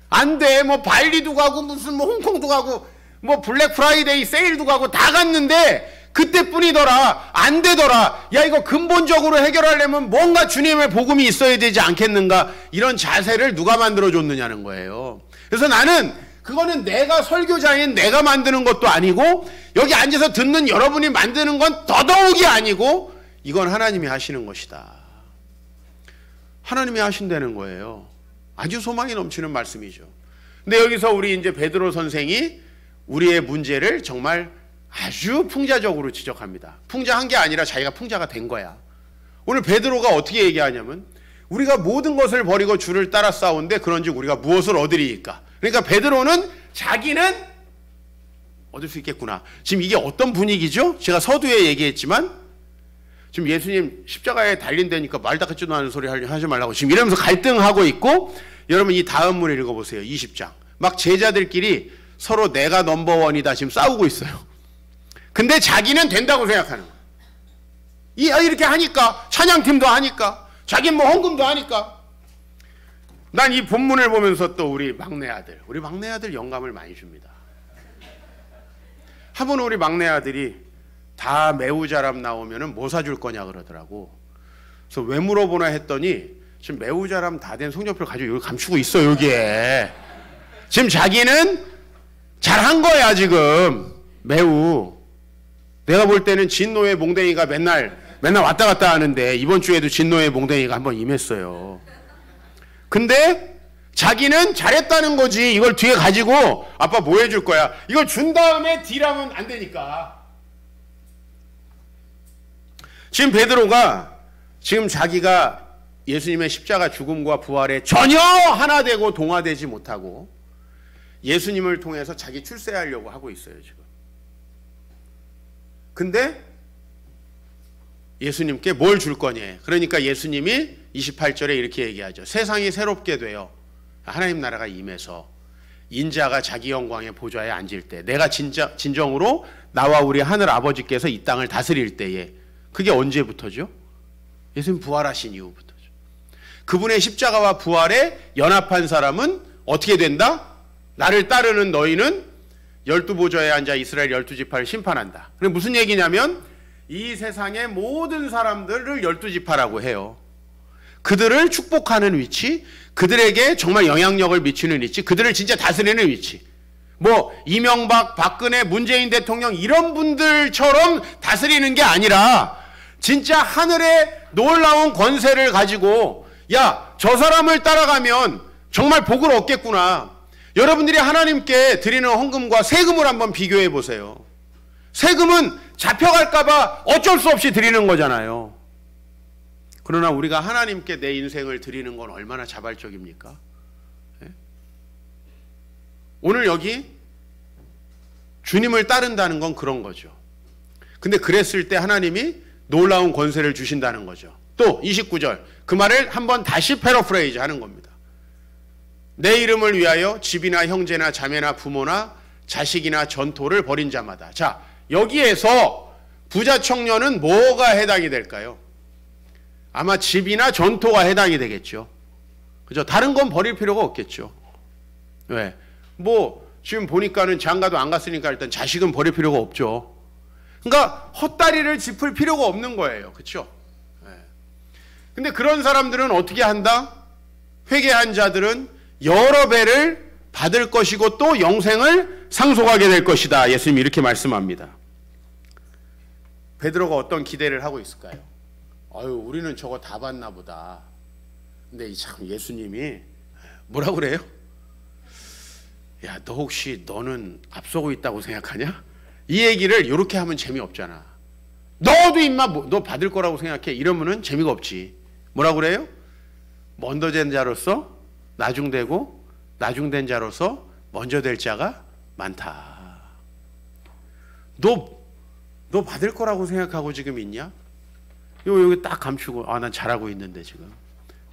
안 돼. 뭐 발리도 가고 무슨 뭐 홍콩도 가고 뭐 블랙 프라이데이 세일도 가고 다 갔는데 그때뿐이더라. 안 되더라. 야, 이거 근본적으로 해결하려면 뭔가 주님의 복음이 있어야 되지 않겠는가. 이런 자세를 누가 만들어줬느냐는 거예요. 그래서 나는 그거는 내가 설교자인 내가 만드는 것도 아니고 여기 앉아서 듣는 여러분이 만드는 건 더더욱이 아니고 이건 하나님이 하시는 것이다. 하나님이 하신다는 거예요. 아주 소망이 넘치는 말씀이죠. 근데 여기서 우리 이제 베드로 선생이 우리의 문제를 정말 아주 풍자적으로 지적합니다. 풍자한 게 아니라 자기가 풍자가 된 거야. 오늘 베드로가 어떻게 얘기하냐면 우리가 모든 것을 버리고 주를 따라 싸운데 그런즉 우리가 무엇을 얻으리까? 그러니까 베드로는 자기는 얻을 수 있겠구나. 지금 이게 어떤 분위기죠? 제가 서두에 얘기했지만 지금 예수님 십자가에 달린다니까 말다 닦지도 않은 소리 하지 말라고 지금 이러면서 갈등하고 있고 여러분 이 다음 문을 읽어보세요. 20장. 막 제자들끼리 서로 내가 넘버원이다 지금 싸우고 있어요. 근데 자기는 된다고 생각하는 거야. 아, 이렇게 하니까 찬양팀도 하니까 자기는 뭐 헌금도 하니까 난 이 본문을 보면서 또 우리 막내 아들 우리 막내 아들 영감을 많이 줍니다. 한 번 우리 막내 아들이 다 매우 잘함 나오면뭐 사줄 거냐 그러더라고. 그래서 왜 물어보나 했더니 지금 매우 잘함 다된 성적표 가지고 여기 감추고 있어 여기에. 지금 자기는 잘한 거야 지금 매우. 내가 볼 때는 진노의 몽댕이가 맨날 맨날 왔다 갔다 하는데 이번 주에도 진노의 몽댕이가 한번 임했어요. 근데 자기는 잘했다는 거지. 이걸 뒤에 가지고 아빠 뭐 해줄 거야. 이걸 준 다음에 딜하면 안 되니까. 지금 베드로가 지금 자기가 예수님의 십자가 죽음과 부활에 전혀 하나 되고 동화되지 못하고 예수님을 통해서 자기 출세하려고 하고 있어요, 지금. 근데 예수님께 뭘 줄거냐 그러니까 예수님이 28절에 이렇게 얘기하죠. 세상이 새롭게 되어 하나님 나라가 임해서 인자가 자기 영광의 보좌에 앉을 때 내가 진짜, 진정으로 나와 우리 하늘 아버지께서 이 땅을 다스릴 때에 그게 언제부터죠? 예수님 부활하신 이후부터죠. 그분의 십자가와 부활에 연합한 사람은 어떻게 된다? 나를 따르는 너희는 열두 보좌에 앉아 이스라엘 열두 지파를 심판한다. 그럼 무슨 얘기냐면 이 세상의 모든 사람들을 열두 지파라고 해요. 그들을 축복하는 위치, 그들에게 정말 영향력을 미치는 위치, 그들을 진짜 다스리는 위치. 뭐 이명박, 박근혜, 문재인 대통령 이런 분들처럼 다스리는 게 아니라 진짜 하늘의 놀라운 권세를 가지고 야, 저 사람을 따라가면 정말 복을 얻겠구나. 여러분들이 하나님께 드리는 헌금과 세금을 한번 비교해 보세요. 세금은 잡혀갈까봐 어쩔 수 없이 드리는 거잖아요. 그러나 우리가 하나님께 내 인생을 드리는 건 얼마나 자발적입니까? 예? 오늘 여기 주님을 따른다는 건 그런 거죠. 근데 그랬을 때 하나님이 놀라운 권세를 주신다는 거죠. 또 29절 그 말을 한번 다시 패러프레이즈 하는 겁니다. 내 이름을 위하여 집이나 형제나 자매나 부모나 자식이나 전토를 벌인 자마다. 자, 여기에서 부자 청년은 뭐가 해당이 될까요? 아마 집이나 전토가 해당이 되겠죠. 그죠? 다른 건 버릴 필요가 없겠죠. 왜? 뭐, 지금 보니까는 장가도 안 갔으니까 일단 자식은 버릴 필요가 없죠. 그러니까 헛다리를 짚을 필요가 없는 거예요. 그쵸? 예. 근데 그런 사람들은 어떻게 한다? 회개한 자들은 여러 배를 받을 것이고 또 영생을 상속하게 될 것이다. 예수님이 이렇게 말씀합니다. 베드로가 어떤 기대를 하고 있을까요? 아유, 우리는 저거 다 봤나 보다. 근데 참 예수님이 뭐라 그래요? 야, 너 혹시 너는 앞서고 있다고 생각하냐? 이 얘기를 이렇게 하면 재미없잖아. 너도 임마 뭐, 너 받을 거라고 생각해. 이러면은 재미가 없지. 뭐라 그래요? 먼저 잰 자로서 나중되고 나중된 자로서 먼저 될 자가 많다. 너, 너 받을 거라고 생각하고 지금 있냐? 요, 여기 딱 감추고, 아, 난 잘하고 있는데 지금.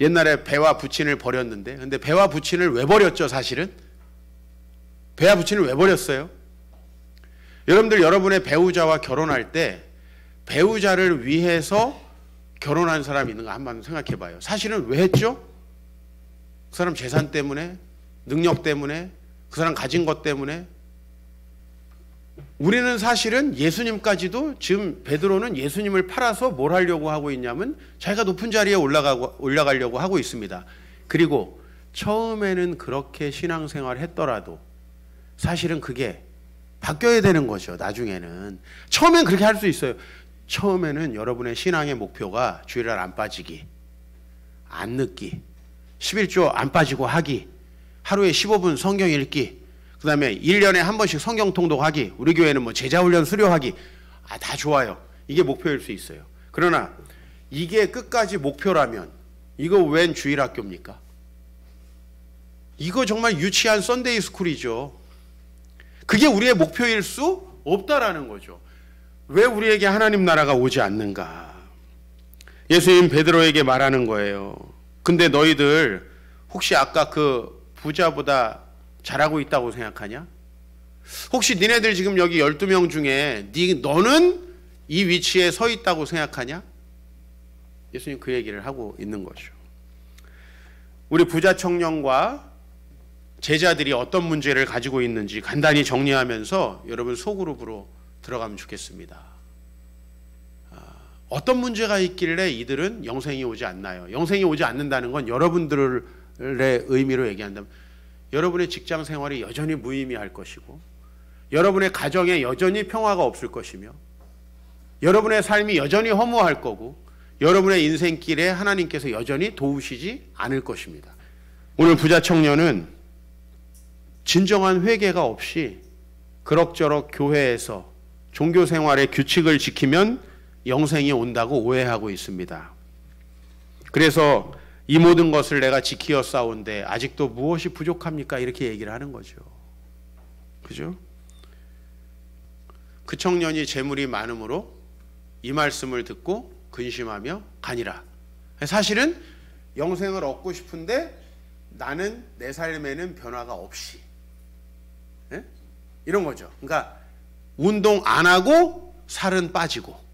옛날에 배와 부친을 버렸는데, 근데 배와 부친을 왜 버렸죠, 사실은? 배와 부친을 왜 버렸어요? 여러분들, 여러분의 배우자와 결혼할 때, 배우자를 위해서 결혼한 사람이 있는가 한번 생각해 봐요. 사실은 왜 했죠? 그 사람 재산 때문에, 능력 때문에, 그 사람 가진 것 때문에 우리는 사실은 예수님까지도 지금 베드로는 예수님을 팔아서 뭘 하려고 하고 있냐면 자기가 높은 자리에 올라가고 올라가려고 하고 있습니다. 그리고 처음에는 그렇게 신앙생활 했더라도 사실은 그게 바뀌어야 되는 거죠. 나중에는 처음엔 그렇게 할 수 있어요. 처음에는 여러분의 신앙의 목표가 주일날 안 빠지기, 안 늦기, 11조 안 빠지고 하기, 하루에 15분 성경 읽기, 그 다음에 1년에 한 번씩 성경 통독하기, 우리 교회는 뭐 제자훈련 수료하기, 아, 다 좋아요. 이게 목표일 수 있어요. 그러나 이게 끝까지 목표라면 이거 웬 주일학교입니까? 이거 정말 유치한 썬데이 스쿨이죠. 그게 우리의 목표일 수 없다라는 거죠. 왜 우리에게 하나님 나라가 오지 않는가? 예수님 베드로에게 말하는 거예요. 근데 너희들 혹시 아까 그 부자보다 잘하고 있다고 생각하냐? 혹시 니네들 지금 여기 12명 중에 니 너는 이 위치에 서 있다고 생각하냐? 예수님 그 얘기를 하고 있는 거죠. 우리 부자 청년과 제자들이 어떤 문제를 가지고 있는지 간단히 정리하면서 여러분 소그룹으로 들어가면 좋겠습니다. 어떤 문제가 있길래 이들은 영생이 오지 않나요? 영생이 오지 않는다는 건 여러분들의 의미로 얘기한다면 여러분의 직장 생활이 여전히 무의미할 것이고 여러분의 가정에 여전히 평화가 없을 것이며 여러분의 삶이 여전히 허무할 거고 여러분의 인생길에 하나님께서 여전히 도우시지 않을 것입니다. 오늘 부자 청년은 진정한 회개가 없이 그럭저럭 교회에서 종교 생활의 규칙을 지키면 영생이 온다고 오해하고 있습니다. 그래서 이 모든 것을 내가 지키어 싸운데 아직도 무엇이 부족합니까? 이렇게 얘기를 하는 거죠. 그죠? 그 청년이 재물이 많으므로 이 말씀을 듣고 근심하며 가니라. 사실은 영생을 얻고 싶은데 나는 내 삶에는 변화가 없이 네? 이런 거죠. 그러니까 운동 안 하고 살은 빠지고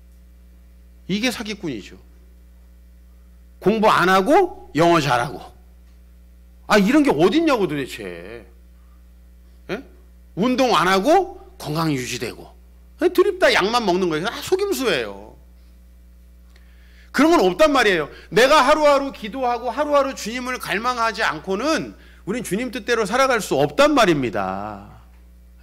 이게 사기꾼이죠. 공부 안 하고 영어 잘하고. 아, 이런 게 어딨냐고 도대체. 예? 운동 안 하고 건강 유지되고. 예? 드립다 약만 먹는 거예요. 아, 속임수예요. 그런 건 없단 말이에요. 내가 하루하루 기도하고 하루하루 주님을 갈망하지 않고는 우린 주님 뜻대로 살아갈 수 없단 말입니다.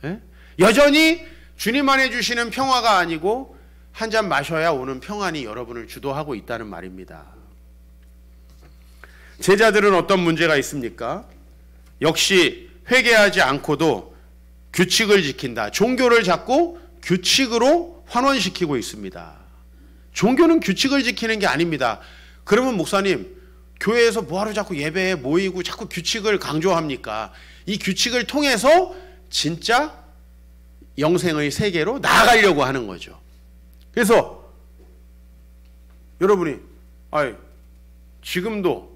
예? 여전히 주님 안에 주시는 평화가 아니고 한잔 마셔야 오는 평안이 여러분을 주도하고 있다는 말입니다. 제자들은 어떤 문제가 있습니까? 역시 회개하지 않고도 규칙을 지킨다. 종교를 자꾸 규칙으로 환원시키고 있습니다. 종교는 규칙을 지키는 게 아닙니다. 그러면 목사님, 교회에서 뭐하러 자꾸 예배에 모이고 자꾸 규칙을 강조합니까? 이 규칙을 통해서 진짜 영생의 세계로 나아가려고 하는 거죠. 그래서 여러분이 아이 지금도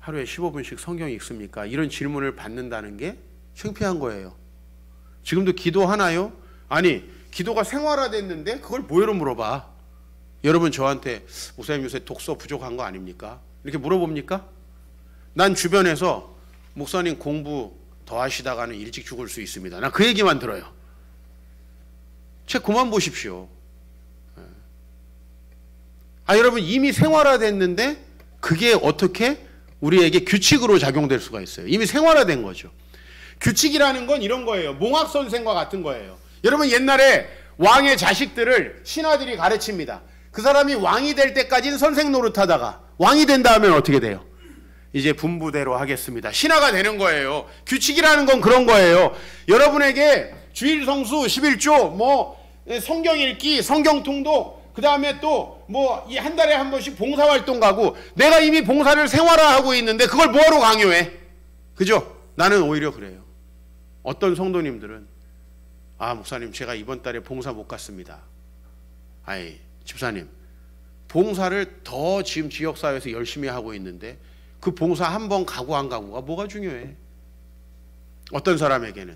하루에 15분씩 성경 읽습니까? 이런 질문을 받는다는 게 창피한 거예요. 지금도 기도하나요? 아니, 기도가 생활화됐는데 그걸 뭐로 물어봐? 여러분 저한테 목사님 요새 독서 부족한 거 아닙니까? 이렇게 물어봅니까? 난 주변에서 목사님 공부 더 하시다가는 일찍 죽을 수 있습니다. 나그 얘기만 들어요. 책 그만 보십시오. 아 여러분 이미 생활화됐는데 그게 어떻게 우리에게 규칙으로 작용될 수가 있어요. 이미 생활화된 거죠. 규칙이라는 건 이런 거예요. 몽학 선생과 같은 거예요. 여러분 옛날에 왕의 자식들을 신하들이 가르칩니다. 그 사람이 왕이 될 때까지는 선생 노릇하다가 왕이 된 다음에 어떻게 돼요? 이제 분부대로 하겠습니다. 신하가 되는 거예요. 규칙이라는 건 그런 거예요. 여러분에게 주일 성수 11조 뭐 성경 읽기, 성경 통독 그 다음에 또뭐한 달에 한 번씩 봉사활동 가고 내가 이미 봉사를 생활화하고 있는데 그걸 뭐하러 강요해? 그죠? 나는 오히려 그래요. 어떤 성도님들은 아 목사님 제가 이번 달에 봉사 못 갔습니다. 아이 집사님 봉사를 더 지금 지역사회에서 열심히 하고 있는데 그 봉사 한 번 가고 안 가고가 뭐가 중요해? 어떤 사람에게는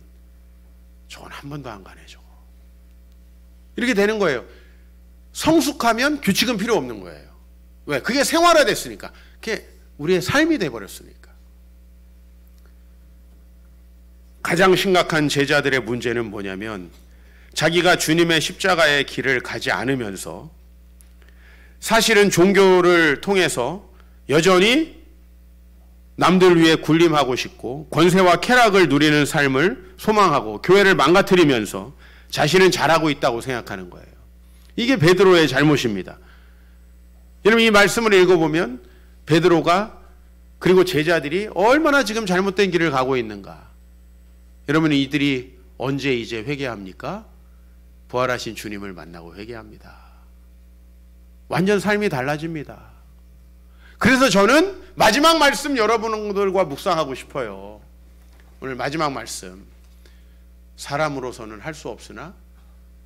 저건 한 번도 안 가네 저거. 이렇게 되는 거예요. 성숙하면 규칙은 필요 없는 거예요. 왜? 그게 생활화됐으니까. 그게 우리의 삶이 돼버렸으니까. 가장 심각한 제자들의 문제는 뭐냐면 자기가 주님의 십자가의 길을 가지 않으면서 사실은 종교를 통해서 여전히 남들 위해 군림하고 싶고 권세와 쾌락을 누리는 삶을 소망하고 교회를 망가뜨리면서 자신은 잘하고 있다고 생각하는 거예요. 이게 베드로의 잘못입니다. 여러분 이 말씀을 읽어보면 베드로가 그리고 제자들이 얼마나 지금 잘못된 길을 가고 있는가. 여러분 이들이 언제 이제 회개합니까? 부활하신 주님을 만나고 회개합니다. 완전 삶이 달라집니다. 그래서 저는 마지막 말씀 여러분들과 묵상하고 싶어요. 오늘 마지막 말씀. 사람으로서는 할 수 없으나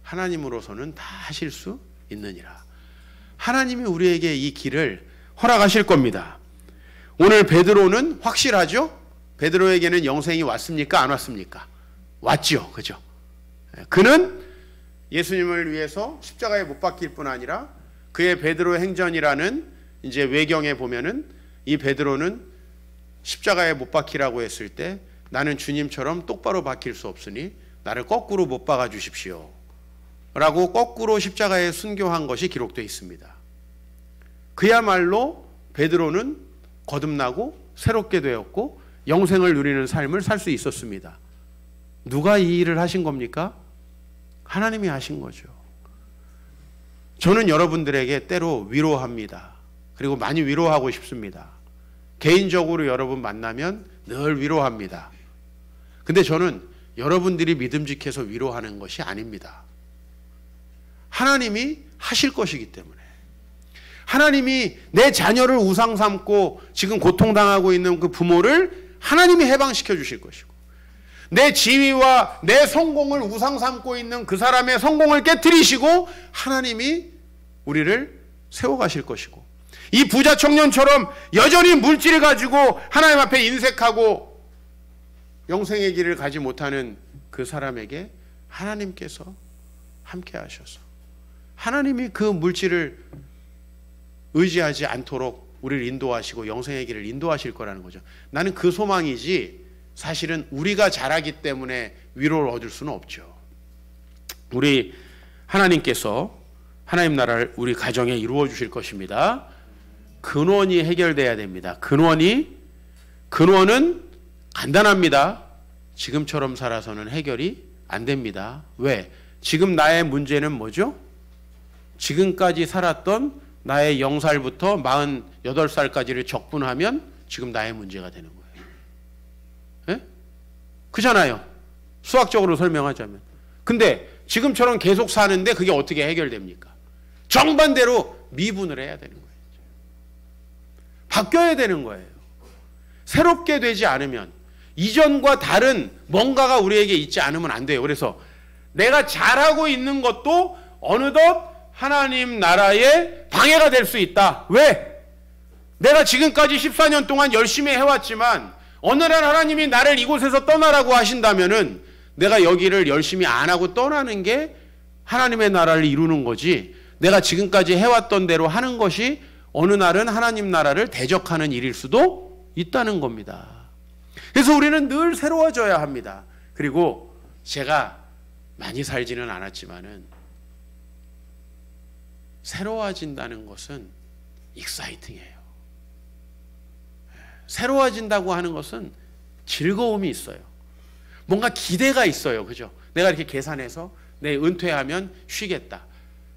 하나님으로서는 다 하실 수 있느니라. 하나님이 우리에게 이 길을 허락하실 겁니다. 오늘 베드로는 확실하죠? 베드로에게는 영생이 왔습니까? 안 왔습니까? 왔죠. 그죠? 예, 그는 예수님을 위해서 십자가에 못 박힐 뿐 아니라 그의 베드로 행전이라는 이제 외경에 보면은 이 베드로는 십자가에 못 박히라고 했을 때 나는 주님처럼 똑바로 박힐 수 없으니 나를 거꾸로 못 박아 주십시오. 라고 거꾸로 십자가에 순교한 것이 기록되어 있습니다. 그야말로 베드로는 거듭나고 새롭게 되었고 영생을 누리는 삶을 살 수 있었습니다. 누가 이 일을 하신 겁니까? 하나님이 하신 거죠. 저는 여러분들에게 때로 위로합니다. 그리고 많이 위로하고 싶습니다. 개인적으로 여러분 만나면 늘 위로합니다. 근데 저는 여러분들이 믿음직해서 위로하는 것이 아닙니다. 하나님이 하실 것이기 때문에 하나님이 내 자녀를 우상 삼고 지금 고통당하고 있는 그 부모를 하나님이 해방시켜 주실 것이고 내 지위와 내 성공을 우상 삼고 있는 그 사람의 성공을 깨뜨리시고 하나님이 우리를 세워 가실 것이고 이 부자 청년처럼 여전히 물질을 가지고 하나님 앞에 인색하고 영생의 길을 가지 못하는 그 사람에게 하나님께서 함께 하셔서 하나님이 그 물질을 의지하지 않도록 우리를 인도하시고 영생의 길을 인도하실 거라는 거죠. 나는 그 소망이지 사실은 우리가 잘하기 때문에 위로를 얻을 수는 없죠. 우리 하나님께서 하나님 나라를 우리 가정에 이루어 주실 것입니다. 근원이 해결돼야 됩니다. 근원이 근원은 간단합니다. 지금처럼 살아서는 해결이 안 됩니다. 왜? 지금 나의 문제는 뭐죠? 지금까지 살았던 나의 0살부터 48살까지를 적분하면 지금 나의 문제가 되는 거예요. 에? 예? 그잖아요. 수학적으로 설명하자면. 근데 지금처럼 계속 사는데 그게 어떻게 해결됩니까? 정반대로 미분을 해야 되는 거예요. 바뀌어야 되는 거예요. 새롭게 되지 않으면 이전과 다른 뭔가가 우리에게 있지 않으면 안 돼요. 그래서 내가 잘하고 있는 것도 어느덧 하나님 나라에 방해가 될 수 있다. 왜? 내가 지금까지 14년 동안 열심히 해왔지만 어느 날 하나님이 나를 이곳에서 떠나라고 하신다면 내가 여기를 열심히 안 하고 떠나는 게 하나님의 나라를 이루는 거지. 내가 지금까지 해왔던 대로 하는 것이 어느 날은 하나님 나라를 대적하는 일일 수도 있다는 겁니다. 그래서 우리는 늘 새로워져야 합니다. 그리고 제가 많이 살지는 않았지만은 새로워진다는 것은 익사이팅해요. 예, 새로워진다고 하는 것은 즐거움이 있어요. 뭔가 기대가 있어요. 그죠? 내가 이렇게 계산해서 내 은퇴하면 쉬겠다.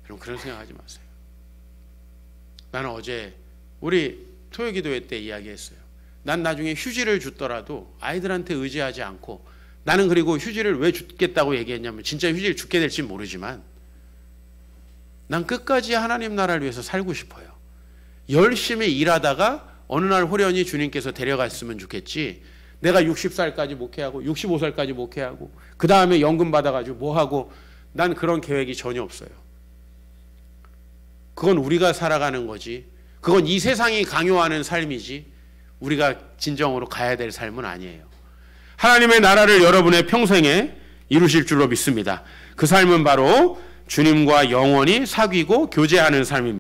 그럼 그런 생각하지 마세요. 나는 어제 우리 토요 기도회 때 이야기했어요. 난 나중에 휴지를 줬더라도 아이들한테 의지하지 않고 나는 그리고 휴지를 왜 줬겠다고 얘기했냐면 진짜 휴지를 줄게 될지 모르지만 난 끝까지 하나님 나라를 위해서 살고 싶어요. 열심히 일하다가 어느 날후련히 주님께서 데려갔으면 좋겠지. 내가 60살까지 목회하고 65살까지 목회하고 그 다음에 연금 받아가지고 뭐 하고 난 그런 계획이 전혀 없어요. 그건 우리가 살아가는 거지. 그건 이 세상이 강요하는 삶이지. 우리가 진정으로 가야 될 삶은 아니에요. 하나님의 나라를 여러분의 평생에 이루실 줄로 믿습니다. 그 삶은 바로 주님과 영원히 사귀고 교제하는 삶입니다.